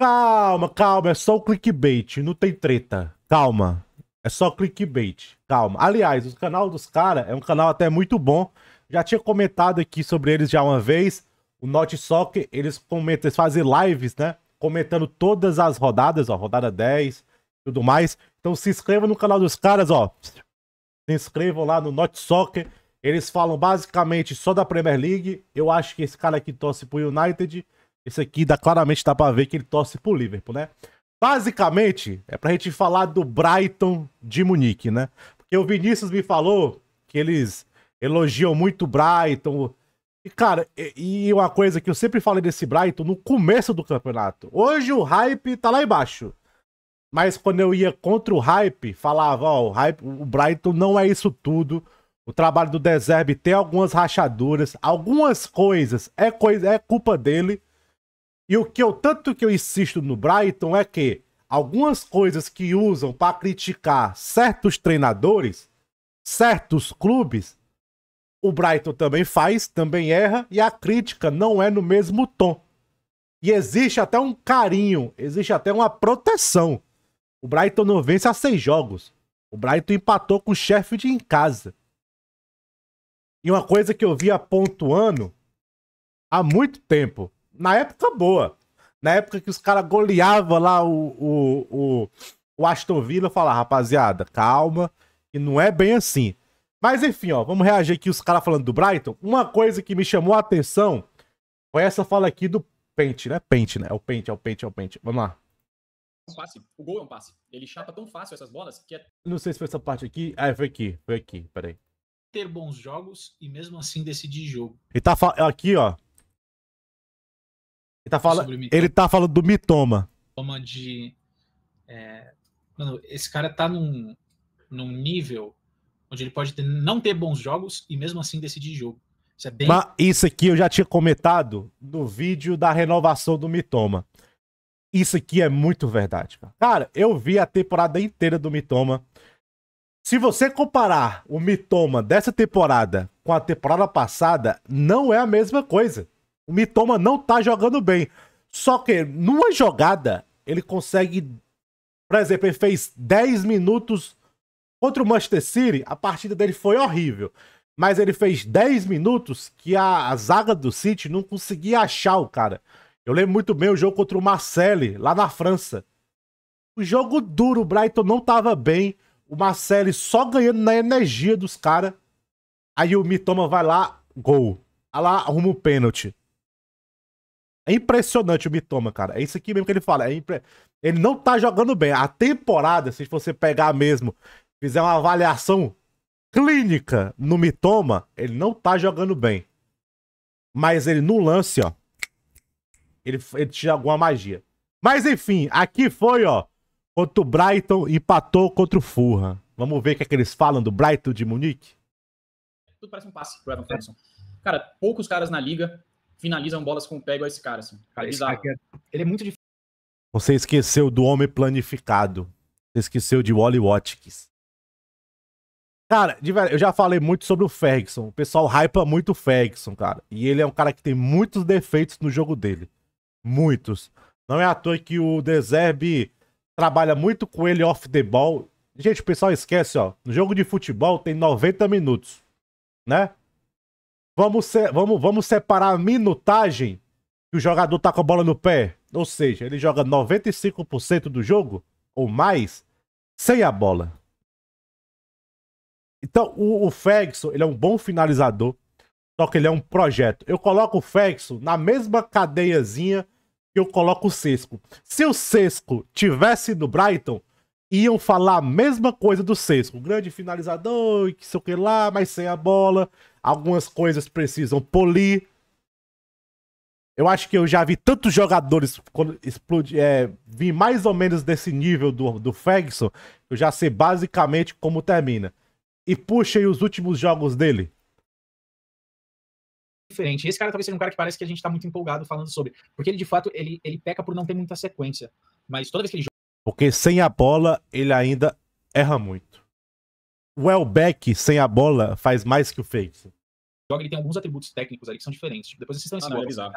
Calma, calma, é só o clickbait, não tem treta. Calma. É só clickbait, calma. Aliás, o canal dos caras é um canal até muito bom. Já tinha comentado aqui sobre eles já uma vez. O Not Soccer, eles comentam, eles fazem lives, né? Comentando todas as rodadas, ó, rodada 10, tudo mais. Então se inscreva no canal dos caras, ó. Se inscrevam lá no Not Soccer. Eles falam basicamente só da Premier League. Eu acho que esse cara aqui torce pro United. Esse aqui dá claramente dá pra ver que ele torce pro Liverpool, né? Basicamente, é pra gente falar do Brighton de Munique, né? Porque o Vinícius me falou que eles elogiam muito o Brighton. E, cara, e, e uma coisa que eu sempre falei desse Brighton no começo do campeonato. Hoje o hype tá lá embaixo. Mas quando eu ia contra o hype, falava, ó, o, hype, o Brighton não é isso tudo. O trabalho do Deserve tem algumas rachaduras, algumas coisas. É coisa, é culpa dele. E o que eu tanto que eu insisto no Brighton é que algumas coisas que usam para criticar certos treinadores, certos clubes, o Brighton também faz, também erra, e a crítica não é no mesmo tom. E existe até um carinho, existe até uma proteção. O Brighton não vence a seis jogos. O Brighton empatou com o Sheffield em casa. E uma coisa que eu via pontuando há muito tempo. Na época boa. Na época que os caras goleavam lá o, o, o, o Aston Villa, falar, rapaziada, calma, que não é bem assim. Mas enfim, ó, vamos reagir aqui os caras falando do Brighton. Uma coisa que me chamou a atenção foi essa fala aqui do Pente, né? Pente, né? É o Pente, é o Pente, é o Pente. Vamos lá. Passe. O gol é um passe. Ele chapa tão fácil essas bolas que é... Não sei se foi essa parte aqui. Ah, foi aqui, foi aqui, peraí. Ter bons jogos e mesmo assim decidir jogo. E tá fa... aqui, ó tá ele tá falando do mitoma. Mitoma de. É, mano, esse cara tá num, num nível onde ele pode ter, não ter bons jogos e mesmo assim decidir jogo. Isso, é bem... isso aqui eu já tinha comentado no vídeo da renovação do Mitoma. Isso aqui é muito verdade, cara. Cara, eu vi a temporada inteira do Mitoma. Se você comparar o Mitoma dessa temporada com a temporada passada, não é a mesma coisa. O Mitoma não tá jogando bem. Só que numa jogada, ele consegue. Por exemplo, ele fez 10 minutos contra o Manchester City. A partida dele foi horrível. Mas ele fez 10 minutos que a, a zaga do City não conseguia achar o cara. Eu lembro muito bem o jogo contra o Marcelli, lá na França. O jogo duro, o Brighton não tava bem. O Marcelli só ganhando na energia dos caras. Aí o Mitoma vai lá, gol. Aí lá arruma o pênalti. É impressionante o Mitoma, cara. É isso aqui mesmo que ele fala. É impre... Ele não tá jogando bem. A temporada, se você pegar mesmo, fizer uma avaliação clínica no Mitoma, ele não tá jogando bem. Mas ele no lance, ó. Ele, ele tinha alguma magia. Mas enfim, aqui foi, ó. Contra o Brighton, empatou contra o Fulham. Vamos ver o que é que eles falam do Brighton de Munique? Tudo parece um passe pro Evan Ferguson. Cara, poucos caras na liga finalizam bolas com o pé igual esse cara, assim. Cara, é Cara é... Ele é muito difícil. Você esqueceu do homem planificado. Você esqueceu de Wally Watkins. Cara, eu já falei muito sobre o Ferguson. O pessoal hypa muito o Ferguson, cara. E ele é um cara que tem muitos defeitos no jogo dele. Muitos. Não é à toa que o Deserve trabalha muito com ele off the ball. Gente, o pessoal esquece, ó. No jogo de futebol tem 90 minutos, né? Vamos, vamos, vamos separar a minutagem que o jogador tá com a bola no pé. Ou seja, ele joga 95% do jogo ou mais sem a bola. Então, o, o Ferguson, ele é um bom finalizador, só que ele é um projeto. Eu coloco o Ferguson na mesma cadeiazinha que eu coloco o Sesco. Se o Sesco tivesse no Brighton, iam falar a mesma coisa do Sesco. Grande finalizador, que sei o que lá, mas sem a bola. Algumas coisas precisam polir. Eu acho que eu já vi tantos jogadores quando explode, é, vi mais ou menos desse nível do, do Ferguson, eu já sei basicamente como termina. E puxa os últimos jogos dele. Diferente. Esse cara talvez seja um cara que parece que a gente tá muito empolgado falando sobre. Porque ele, de fato, ele, ele peca por não ter muita sequência. Mas toda vez que ele joga. Porque sem a bola, ele ainda erra muito. Welbeck sem a bola faz mais que o Feito. Joga, ele tem alguns atributos técnicos ali que são diferentes. Tipo, depois vocês estão ah, é ensinando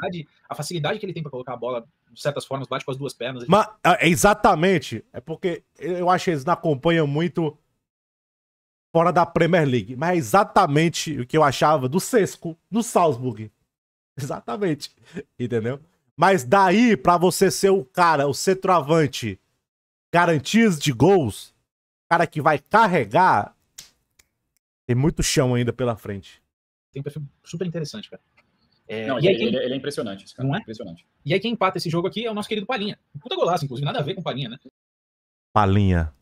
a, facilidade, que ele tem para colocar a bola, de certas formas, bate com as duas pernas. Ele... Mas, ah, exatamente. É porque eu acho que eles não acompanham muito fora da Premier League. Mas é exatamente o que eu achava do Sesco, do Salzburg. Exatamente. Entendeu? Mas daí, para você ser o cara, o centroavante, garantias de gols, cara que vai carregar, tem muito chão ainda pela frente. Tem um perfil super interessante, cara. É, não, e aí, ele, quem... ele, é, é impressionante, esse cara. Não é, é? Impressionante. E aí quem empata esse jogo aqui é o nosso querido Palinha. Puta golaço, inclusive. Nada a ver com Palinha, né? Palinha.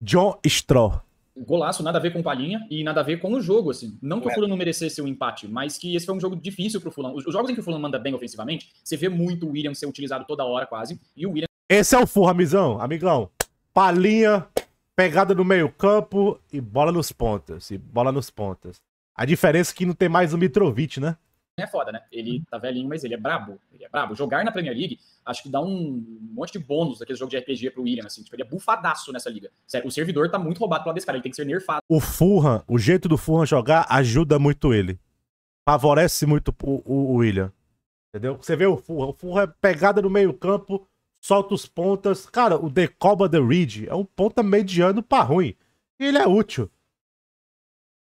John Straw. Golaço, nada a ver com Palinha e nada a ver com o jogo, assim. Não que é. o Fulano não merecesse o um empate, mas que esse foi um jogo difícil pro Fulano. Os jogos em que o Fulano manda bem ofensivamente, você vê muito o William ser utilizado toda hora, quase. E o William. Esse é o Furra, amizão, amigão. Palinha pegada no meio-campo e bola nos pontas. E bola nos pontas. A diferença é que não tem mais o Mitrovic, né? É foda, né? Ele tá velhinho, mas ele é brabo. Ele é brabo. Jogar na Premier League, acho que dá um monte de bônus daquele jogo de RPG pro William, assim. Tipo, ele é bufadaço nessa liga. Sério, o servidor tá muito roubado pela desse cara. Ele tem que ser nerfado. O Fulham, o jeito do Fulham jogar ajuda muito ele. Favorece muito o, o, o William. Entendeu? Você vê o Fulham. O Fulham é pegada no meio campo solta os pontas. Cara, o Decoba The Reed é um ponta mediano pra ruim. E ele é útil.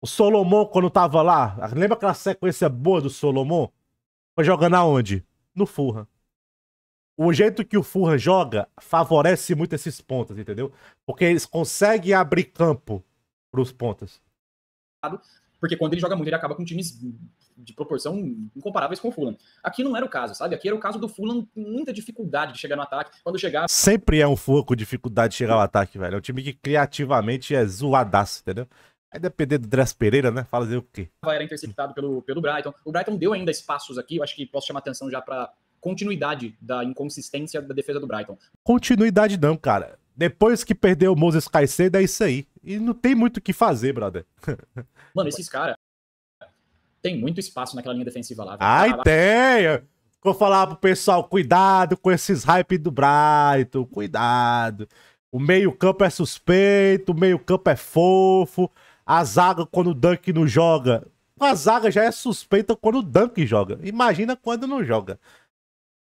O Solomon, quando tava lá, lembra aquela sequência boa do Solomon? Foi jogando aonde? No Furran. O jeito que o Furran joga favorece muito esses pontas, entendeu? Porque eles conseguem abrir campo pros pontas. Porque quando ele joga muito, ele acaba com times de proporção incomparáveis com o Fulham. Aqui não era o caso, sabe? Aqui era o caso do Fulham com muita dificuldade de chegar no ataque. Quando chegava. Sempre é um Fulham com dificuldade de chegar no ataque, velho. É um time que criativamente é zoadaço, entendeu? Aí depender do Dres Pereira, né? Fazer assim, o quê? Era interceptado pelo, pelo Brighton. O Brighton deu ainda espaços aqui, eu acho que posso chamar atenção já para continuidade da inconsistência da defesa do Brighton. Continuidade não, cara. Depois que perdeu o Moses Caicedo, é isso aí. E não tem muito o que fazer, brother. Mano, esses caras, tem muito espaço naquela linha defensiva lá. Véio. Ai, tá lá, Vou falar pro pessoal, cuidado com esses hype do Brighton, cuidado. O meio-campo é suspeito, o meio-campo é fofo. A zaga, quando o Dunk não joga. A zaga já é suspeita quando o Dunk joga. Imagina quando não joga.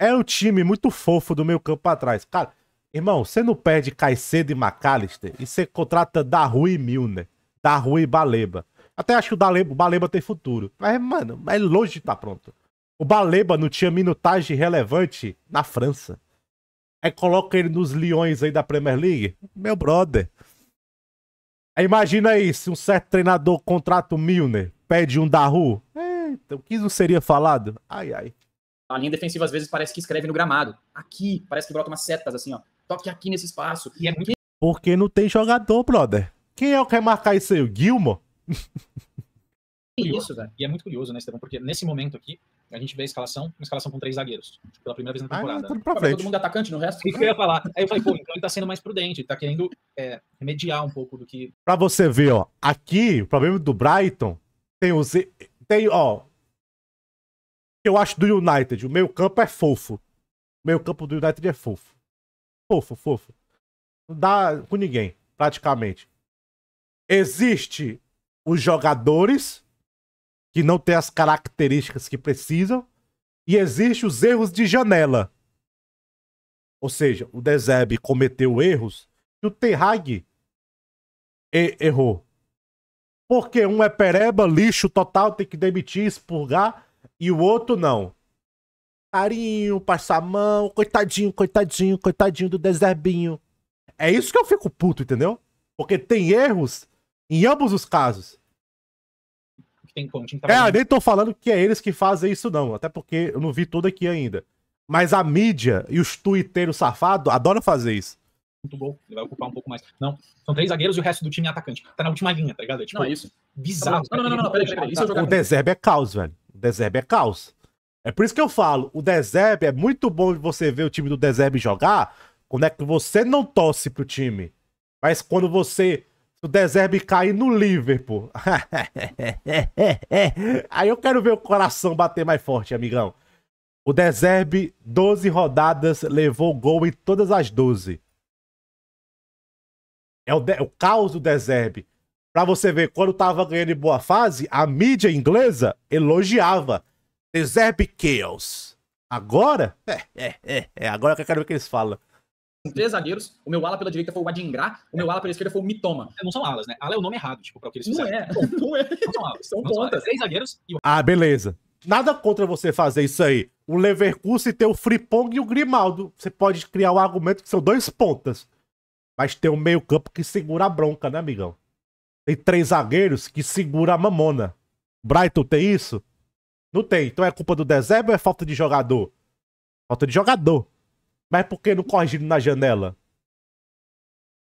É um time muito fofo do meio-campo pra trás. Cara, irmão, você não perde Caicedo e McAllister e você contrata Darui Milner, Darui Baleba. Até acho que o, Daleba, o Baleba tem futuro. Mas, mano, é longe de estar tá pronto. O Baleba não tinha minutagem relevante na França. Aí coloca ele nos leões aí da Premier League. Meu brother. Aí imagina aí, se um certo treinador contrata o Milner, pede um Daru. Eita, o que não seria falado? Ai, ai. A linha defensiva às vezes parece que escreve no gramado. Aqui, parece que brota umas setas assim, ó. Toque aqui nesse espaço. E é Porque não tem jogador, brother. Quem é o que vai marcar isso aí? O Gilmore? Curioso, e é muito curioso, né, Estevão? Porque nesse momento aqui, a gente vê a escalação, uma escalação com três zagueiros. Tipo, pela primeira vez na ah, temporada. Ah, pra Todo mundo atacante no resto. O que eu ia falar. Aí eu falei, pô, então ele tá sendo mais prudente, tá querendo é, remediar um pouco do que. Pra você ver, ó, aqui, o problema do Brighton tem os. Tem, ó. Eu acho do United, o meio-campo é fofo. O meio-campo do United é fofo. Fofo, fofo. Não dá com ninguém, praticamente. Existe os jogadores que não têm as características que precisam e existe os erros de janela. Ou seja, o Dezeb cometeu erros que o Terrag errou. Porque um é pereba, lixo total, tem que demitir, expurgar, e o outro não. Carinho, passar a mão, coitadinho, coitadinho, coitadinho do Dezebinho. É isso que eu fico puto, entendeu? Porque tem erros em ambos os casos. Tem como, tem é, nem tô falando que é eles que fazem isso, não. Até porque eu não vi tudo aqui ainda. Mas a mídia e os tuiteiros safados adoram fazer isso. Muito bom, ele vai ocupar um pouco mais. Não, são três zagueiros e o resto do time é atacante. Tá na última linha, tá ligado? É, tipo, não, é isso. Bizarro. Não, não, não, não, peraí, peraí. Isso é jogar o Dezerbe é caos, velho. O Dezerbe é caos. É por isso que eu falo, o Dezerbe é muito bom de você ver o time do Dezerbe jogar quando é que você não torce pro time. Mas quando você se o Deserve cair no Liverpool. Aí eu quero ver o coração bater mais forte, amigão. O Deserve, 12 rodadas, levou gol em todas as 12. É o, de... o caos do Deserve. Pra você ver, quando tava ganhando em boa fase, a mídia inglesa elogiava. Deserve Chaos. Agora? É, é, é, é. Agora que eu quero ver o que eles falam com três zagueiros. O meu ala pela direita foi o Adingra, o meu ala pela esquerda foi o Mitoma. É, não são alas, né? Ala é o nome errado, tipo, pra o que eles fizeram. Não é. não é. Não são alas. São não contas. São três zagueiros e o... Ah, beleza. Nada contra você fazer isso aí. O Leverkusen tem o Fripong e o Grimaldo. Você pode criar o um argumento que são dois pontas. Mas tem um meio campo que segura a bronca, né, amigão? Tem três zagueiros que segura a mamona. Brighton tem isso? Não tem. Então é culpa do Dezebo ou é falta de jogador? Falta de jogador. Mas por que não corrigindo na janela?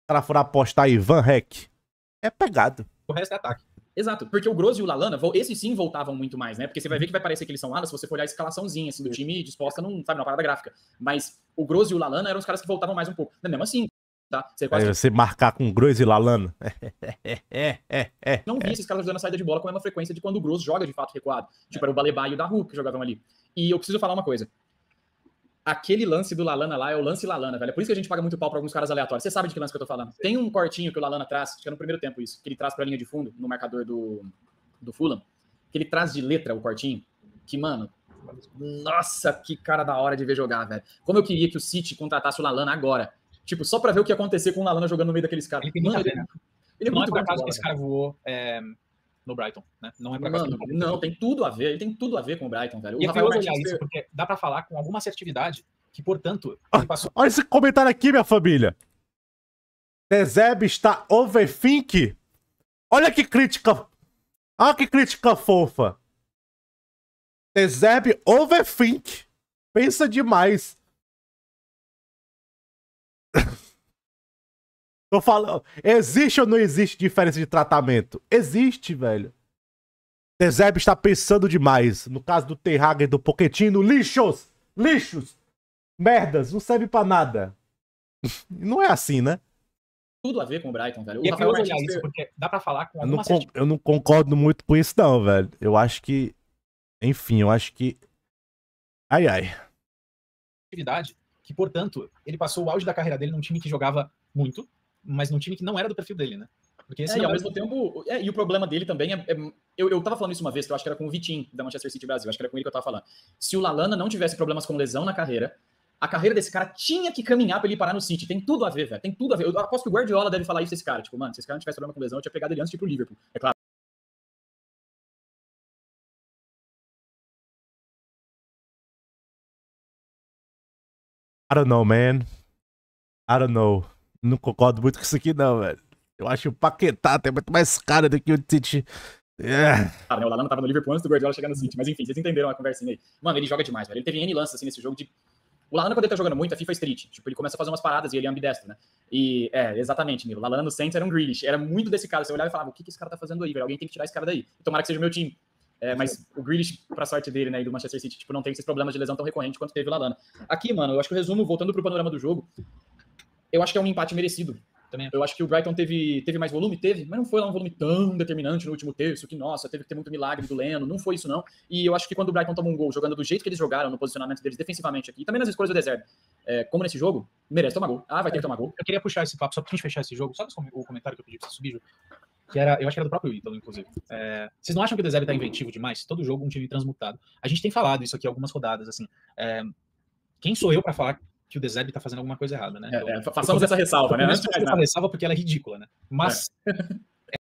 Para for apostar Ivan Heck. É pegado. O resto é ataque. Exato, porque o Grosso e o Lalana, esses sim voltavam muito mais, né? Porque você vai ver que vai parecer que eles são alas se você for olhar a escalaçãozinha, assim, do time disposta num, sabe, numa parada gráfica. Mas o Grosso e o Lalana eram os caras que voltavam mais um pouco. Não, é mesmo assim, tá? Você, quase... você marcar com o Grosso e Lalana. é, é, é, Não vi esses caras dando a saída de bola com a mesma frequência de quando o Grosso joga de fato recuado. Tipo, era o Balebaio e o que jogavam ali. E eu preciso falar uma coisa aquele lance do Lalana lá é o lance Lalana, velho. É por isso que a gente paga muito pau pra alguns caras aleatórios. Você sabe de que lance que eu tô falando. Tem um cortinho que o Lalana traz, acho que é no primeiro tempo isso, que ele traz pra linha de fundo, no marcador do, do Fulham, que ele traz de letra o cortinho, que, mano, nossa, que cara da hora de ver jogar, velho. Como eu queria que o City contratasse o Lalana agora. Tipo, só pra ver o que ia acontecer com o Lalana jogando no meio daqueles caras. Ele, mano, ele, ele é, é muito bom. esse cara voou. É no Brighton, né? Não é pra Mano, Não, tem tudo a ver, ele tem tudo a ver com o Brighton, velho. O e é Rafael é Martins isso, porque dá para falar com alguma assertividade que, portanto, passou... Olha esse comentário aqui, minha família. Tezeb está overthink. Olha que crítica. Olha que crítica fofa. Tezeb overthink. Pensa demais. Tô falando. Existe ou não existe diferença de tratamento? Existe, velho. Tezeb está pensando demais. No caso do Terraga e do Poquetino, lixos! Lixos! Merdas, não serve para nada. não é assim, né? Tudo a ver com o Brighton, velho. O e é Rafael é isso, porque dá pra falar com eu não, eu não concordo muito com isso, não, velho. Eu acho que. Enfim, eu acho que. Ai, ai. Atividade, que, portanto, ele passou o auge da carreira dele num time que jogava muito, mas num time que não era do perfil dele, né? Porque esse é, e é ao mesmo tempo. É, e o problema dele também é. é eu, eu tava falando isso uma vez, que eu acho que era com o Vitinho, da Manchester City Brasil, acho que era com ele que eu tava falando. Se o Lalana não tivesse problemas com lesão na carreira, a carreira desse cara tinha que caminhar para ele parar no City. Tem tudo a ver, velho. Tem tudo a ver. Eu aposto que o Guardiola deve falar isso desse cara. Tipo, mano, se esse cara não tivesse problema com lesão, eu tinha pegado ele antes de ir pro Liverpool. É claro. I don't know, man. I don't know. Não concordo muito com isso aqui, não, velho. Eu acho o Paquetá até muito mais caro do que o Tite. Yeah. É. Cara, né, o Lalana tava no Liverpool antes do Guardiola chegar no City, mas enfim, vocês entenderam a conversinha aí. Mano, ele joga demais, velho. Ele teve N lances assim nesse jogo de. O Lalana, quando ele tá jogando muito, a FIFA é Street. Tipo, ele começa a fazer umas paradas e ele é ambidestro, né? E, é, exatamente, Nilo. Lalana no Saints era um Grealish. Era muito desse cara. Você olhava e falava, o que, que esse cara tá fazendo aí, velho? Alguém tem que tirar esse cara daí. Tomara que seja o meu time. É, mas o Grealish, pra sorte dele, né, e do Manchester City, tipo, não tem esses problemas de lesão tão recorrente quanto teve o Lalana. Aqui, mano, eu acho que o resumo, voltando pro panorama do jogo, eu acho que é um empate merecido também. Eu acho que o Brighton teve, teve mais volume, teve, mas não foi lá um volume tão determinante no último terço que, nossa, teve que ter muito milagre do Leno, não foi isso não. E eu acho que quando o Brighton toma um gol, jogando do jeito que eles jogaram, no posicionamento deles defensivamente aqui, e também nas escolhas do deserto, é, como nesse jogo, merece tomar gol. Ah, vai ter que tomar gol. Eu queria puxar esse papo só pra gente fechar esse jogo. Só o comentário que eu pedi pra você subir, Ju? que era, eu acho que era do próprio Ítalo, inclusive. É, vocês não acham que o Deserve tá inventivo demais? Todo jogo um time transmutado. A gente tem falado isso aqui algumas rodadas, assim. É, quem sou eu para falar que o Deseb está fazendo alguma coisa errada, né? É, é façamos essa ressalva, né? Antes essa ressalva porque ela é ridícula, né? Mas é.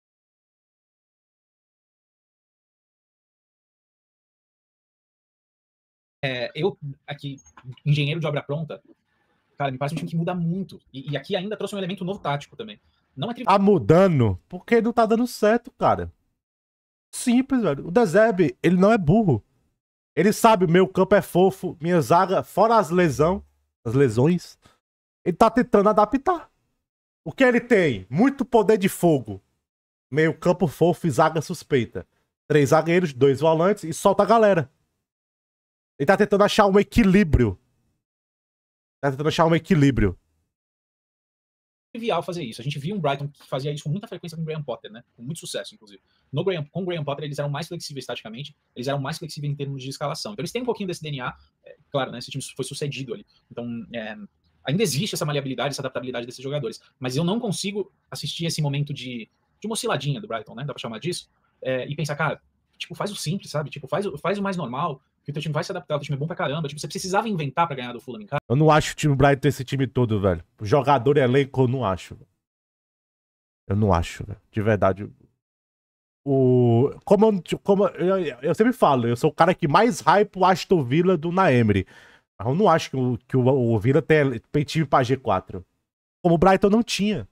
é, eu aqui, engenheiro de obra pronta, cara, me parece um time que muda muito. E, e aqui ainda trouxe um elemento novo tático também. Não é tri... Tá mudando? Porque não tá dando certo, cara. Simples, velho. O Dezeb, ele não é burro. Ele sabe, meu campo é fofo, minha zaga, fora as lesão, as lesões, ele tá tentando adaptar. O que ele tem? Muito poder de fogo. Meio campo fofo e zaga suspeita. Três zagueiros, dois volantes e solta a galera. Ele tá tentando achar um equilíbrio. Tá tentando achar um equilíbrio trivial fazer isso. A gente viu um Brighton que fazia isso com muita frequência com o Graham Potter, né? Com muito sucesso, inclusive. No Graham, com o Graham Potter, eles eram mais flexíveis taticamente, eles eram mais flexíveis em termos de escalação. Então, eles têm um pouquinho desse DNA, é, claro, né? Esse time foi sucedido ali. Então, é, ainda existe essa maleabilidade, essa adaptabilidade desses jogadores. Mas eu não consigo assistir esse momento de, de uma osciladinha do Brighton, né? Dá pra chamar disso? É, e pensar, cara, tipo, faz o simples, sabe? Tipo, faz, faz o mais normal, que o teu time vai se adaptar, o teu time é bom pra caramba. Tipo, você precisava inventar pra ganhar do Fulham em casa. Eu não acho o time Brighton esse time todo, velho. Jogador e elenco, eu não acho. Eu não acho, velho. De verdade. O... Como, eu, como eu, eu, sempre falo, eu sou o cara que mais hype o Aston Villa do Naemri. Eu não acho que o, que o, o Villa tem, tem time pra G4. Como o Brighton não tinha.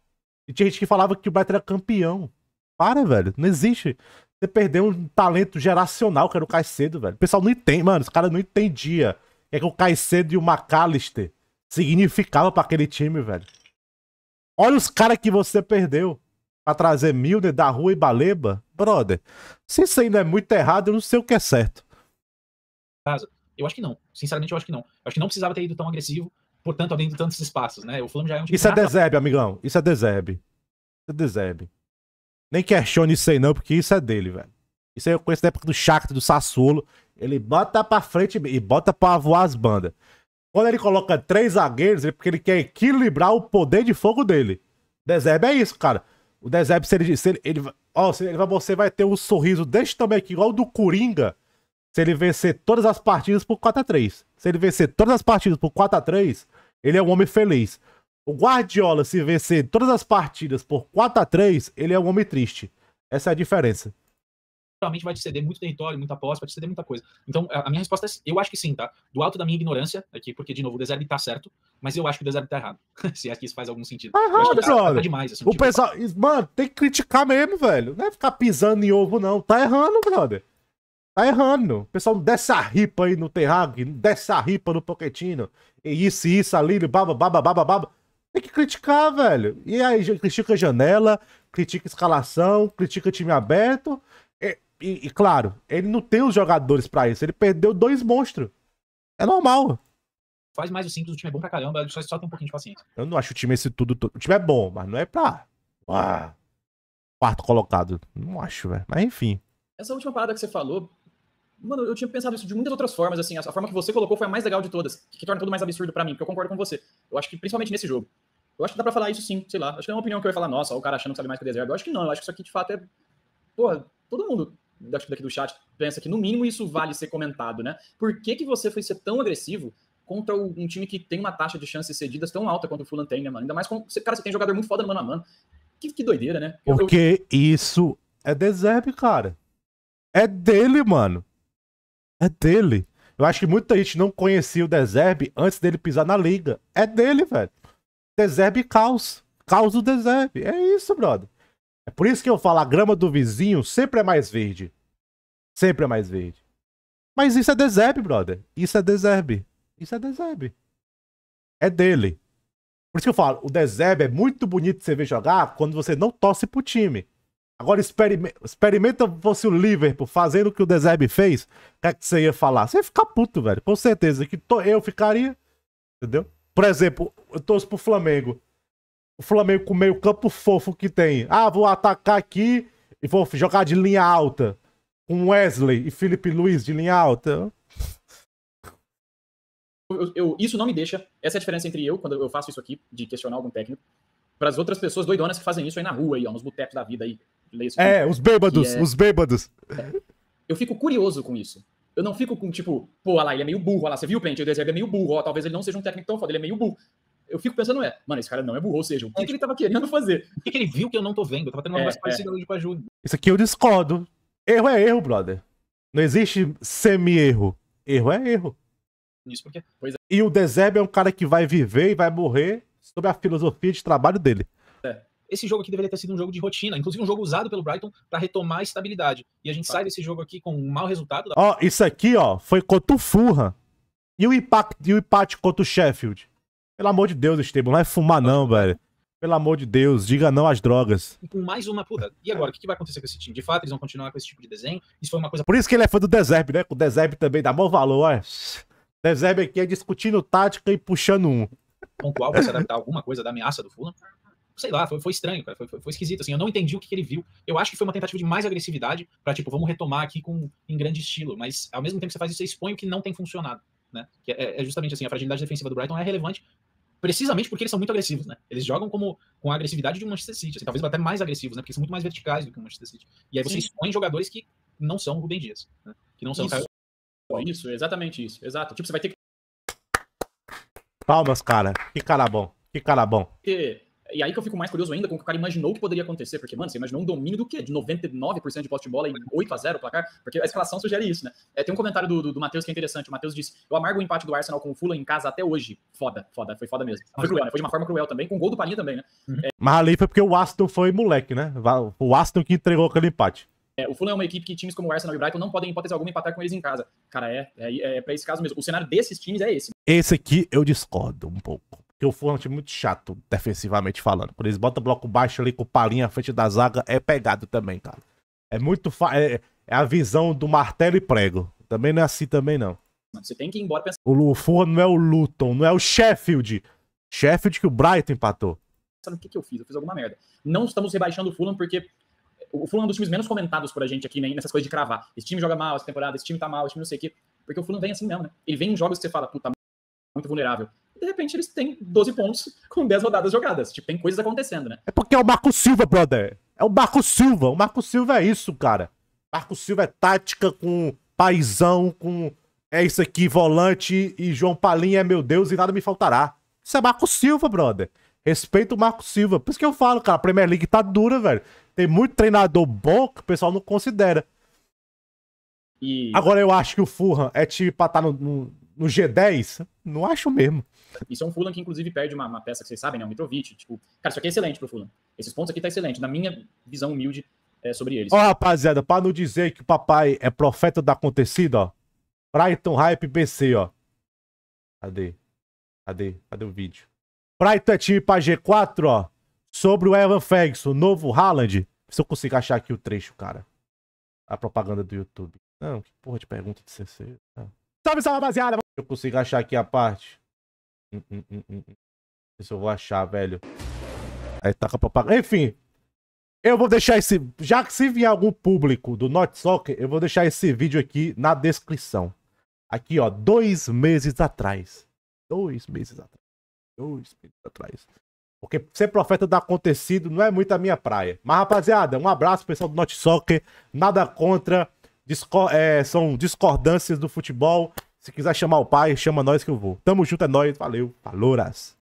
E tinha gente que falava que o Brighton era campeão. Para, velho. Não existe. Você perdeu um talento geracional, que era o Caicedo, velho. O pessoal não entende, mano. Os caras não entendiam. É que o Caicedo e o McAllister significava para aquele time, velho. Olha os caras que você perdeu pra trazer Milner da rua e Baleba. Brother, se isso ainda é muito errado, eu não sei o que é certo. Eu acho que não. Sinceramente, eu acho que não. Eu acho que não precisava ter ido tão agressivo, portanto, abrindo tantos espaços, né? O Flamengo já é um time Isso é Deserbe, amigão. Isso é Deserbe. Isso é Deserbe. Nem questione isso aí não, porque isso é dele, velho. Isso aí eu conheço da época do Shakhtar, do Sassuolo. Ele bota pra frente e bota pra voar as bandas. Quando ele coloca três zagueiros, é porque ele quer equilibrar o poder de fogo dele. Dezeb é isso, cara. O Dezeb, se ele... Se ele, ele ó, se ele, você vai ter um sorriso deste também aqui, igual o do Coringa, se ele vencer todas as partidas por 4x3. Se ele vencer todas as partidas por 4x3, ele é um homem feliz. O Guardiola, se vencer todas as partidas por 4 a 3 ele é um homem triste. Essa é a diferença. Realmente vai te ceder muito território, muita posse, vai te ceder muita coisa. Então, a minha resposta é: eu acho que sim, tá? Do alto da minha ignorância aqui, porque, de novo, o deserto tá certo, mas eu acho que o deserto tá errado. se é que isso faz algum sentido. Tá errado, tá, tá demais. Assim, o tipo pessoal, mano, tem que criticar mesmo, velho. Não é ficar pisando em ovo, não. Tá errando, brother. Tá errando. O pessoal dessa desce a ripa aí no Terrag, dessa desce a ripa no Poquetino. E isso, isso, ali, baba, baba, baba, baba. Tem que criticar, velho. E aí, critica a janela, critica a escalação, critica time aberto. E, e, e claro, ele não tem os jogadores para isso. Ele perdeu dois monstros. É normal. Faz mais o simples, o time é bom pra caramba, só, só tem um pouquinho de paciência. Eu não acho o time esse tudo. O time é bom, mas não é pra. Ah, quarto colocado. Não acho, velho. Mas enfim. Essa última parada que você falou, Mano, eu tinha pensado isso de muitas outras formas, assim. A, forma que você colocou foi a mais legal de todas, que, torna tudo mais absurdo para mim, porque eu concordo com você. Eu acho que, principalmente nesse jogo. Eu acho que dá pra falar isso sim, sei lá. Acho que é uma opinião que eu ia falar, nossa, o cara achando que sabe mais que o deserto. Eu acho que não, eu acho que isso aqui de fato é. Porra, todo mundo daqui, daqui do chat pensa que no mínimo isso vale ser comentado, né? Por que, que você foi ser tão agressivo contra um time que tem uma taxa de chances cedidas tão alta quanto o Fulham tem, né, mano? Ainda mais com. Cara, você tem jogador muito foda no mano a mano. Que, que doideira, né? Porque eu... isso é deserve, cara. É dele, mano. É dele. Eu acho que muita gente não conhecia o Deserbe antes dele pisar na liga. É dele, velho. Deserbe e caos. Caos do Deserbe. É isso, brother. É por isso que eu falo, a grama do vizinho sempre é mais verde. Sempre é mais verde. Mas isso é Deserbe, brother. Isso é Deserbe. Isso é Deserbe. É dele. Por isso que eu falo, o Deserbe é muito bonito de você ver jogar quando você não torce pro time. Agora experimenta, experimenta fosse o Liverpool fazendo o que o Deserbe fez. O que é que você ia falar? Você ia ficar puto, velho. Com certeza que to, eu ficaria. Entendeu? Por exemplo, eu torço pro Flamengo. O Flamengo com o meio campo fofo que tem. Ah, vou atacar aqui e vou jogar de linha alta. Com Wesley e Felipe Luiz de linha alta. Eu, eu, isso não me deixa. Essa é a diferença entre eu, quando eu faço isso aqui, de questionar algum técnico, para as outras pessoas doidonas que fazem isso aí na rua, aí, ó, nos botecos da vida aí. É, é, os bêbados, é... os bêbados. Eu fico curioso com isso. Eu não fico com, tipo, pô, olha lá, ele é meio burro, olha lá, você viu o Plant, o Deserve é meio burro, ó, talvez ele não seja um técnico tão foda, ele é meio burro. Eu fico pensando, é, mano, esse cara não é burro, ou seja, o que, é. que ele tava querendo fazer? O que, que, ele viu que eu não tô vendo? Eu tava tendo uma é, coisa é. parecida hoje com a Júlia. Isso aqui eu discordo. Erro é erro, brother. Não existe semi-erro. Erro é erro. Isso porque. Pois é. E o Dezeb é um cara que vai viver e vai morrer sobre a filosofia de trabalho dele. É. Esse jogo aqui deveria ter sido um jogo de rotina, inclusive um jogo usado pelo Brighton para retomar a estabilidade. E a gente sai desse jogo aqui com um mau resultado. Ó, isso aqui, ó, foi cotufurra. E o, impacto, e o empate contra o Sheffield? Pelo amor de Deus, Esteban, não é fumar não, velho. Pelo amor de Deus, diga não às drogas. Com mais uma puta. E agora, o que, que, vai acontecer com esse time? De fato, eles vão continuar com esse tipo de desenho? Isso foi uma coisa. Por isso que ele é fã do Deserve, né? O Deserve também dá bom valor, ó. Deserve aqui é discutindo tática e puxando um. Com pra se adaptar a alguma coisa da ameaça do Fulham sei lá, foi, foi estranho, cara, foi, foi, foi, esquisito, assim, eu não entendi o que, que, ele viu. Eu acho que foi uma tentativa de mais agressividade para tipo, vamos retomar aqui com em grande estilo, mas ao mesmo tempo que você faz isso, você expõe o que não tem funcionado, né? Que é, é justamente assim, a fragilidade defensiva do Brighton é relevante precisamente porque eles são muito agressivos, né? Eles jogam como com a agressividade de um Manchester City, assim, talvez até mais agressivos, né? Porque são muito mais verticais do que o Manchester City. E aí você Sim. expõe jogadores que não são Rubem Dias, né? Que não são isso. Caio... isso, exatamente isso. Exato. Tipo, você vai ter que Palmas, cara. Que cara bom. Que cara bom. Porque e aí que eu fico mais curioso ainda com o que o cara imaginou que poderia acontecer, porque, mano, você imaginou um domínio do quê? De 99% de posse de bola e 8 a 0 o placar? Porque a escalação sugere isso, né? É, tem um comentário do, do, do Matheus que é interessante. O Matheus disse: Eu amargo o empate do Arsenal com o Fulham em casa até hoje. Foda, foda, foi foda mesmo. Foi cruel, né? Foi de uma forma cruel também, com o gol do Palinha também, né? Uhum. É... Mas ali foi porque o Aston foi moleque, né? O Aston que entregou aquele empate. É, o Fulham é uma equipe que times como o Arsenal e o Brighton não podem, em hipótese alguma, empatar com eles em casa. Cara, é, é, é pra esse caso mesmo. O cenário desses times é esse. Esse aqui eu discordo um pouco. Porque o Fulham é um time muito chato, defensivamente falando. Quando eles botam bloco baixo ali com palinha à frente da zaga, é pegado também, cara. É muito. Fa... É, é a visão do martelo e prego. Também não é assim, também não. Você tem que ir embora pensando. O Fulham não é o Luton, não é o Sheffield. Sheffield que o Brighton empatou. Sabe o que, que eu fiz, eu fiz alguma merda. Não estamos rebaixando o Fulham porque o Fulham é um dos times menos comentados por a gente aqui, né, nessas coisas de cravar. Esse time joga mal essa temporada, esse time tá mal, esse time não sei o quê. Porque o Fulham vem assim mesmo, né? Ele vem em jogos que você fala, puta, muito vulnerável de repente eles têm 12 pontos com 10 rodadas jogadas. Tipo, tem coisas acontecendo, né? É porque é o Marco Silva, brother. É o Marco Silva. O Marco Silva é isso, cara. Marco Silva é tática com paisão, com é isso aqui, volante e João Palinha é meu Deus e nada me faltará. Isso é Marco Silva, brother. respeito o Marco Silva. Por isso que eu falo, cara, a Premier League tá dura, velho. Tem muito treinador bom que o pessoal não considera. E... Agora eu acho que o Furran é time pra estar tá no, no, no G10. Não acho mesmo. Isso é um Fulham que, inclusive, perde uma, uma peça que vocês sabem, né? O Mitrovic. Tipo, cara, isso aqui é excelente pro Fulham. Esses pontos aqui tá excelente, na minha visão humilde é, sobre eles. Ó, oh, rapaziada, pra não dizer que o papai é profeta da acontecida, ó. Brighton Hype BC, ó. Cadê? Cadê? Cadê o vídeo? Brighton é time pra G4, ó. Sobre o Evan Ferguson, novo Haaland. Se eu consigo achar aqui o trecho, cara. A propaganda do YouTube. Não, que porra de pergunta de CC. Salve, salve, rapaziada! Eu consigo achar aqui a parte. Não sei se eu vou achar, velho. Aí taca pra pagar. Enfim. Eu vou deixar esse. Já que se vier algum público do Not Soccer, eu vou deixar esse vídeo aqui na descrição. Aqui, ó, dois meses atrás. Dois meses atrás. Dois meses atrás. Porque ser profeta do acontecido não é muito a minha praia. Mas, rapaziada, um abraço, pessoal do Not Soccer. Nada contra. é, são discordâncias do futebol. Se quiser chamar o pai, chama nós que eu vou. Tamo junto, é nóis. Valeu. Falouras.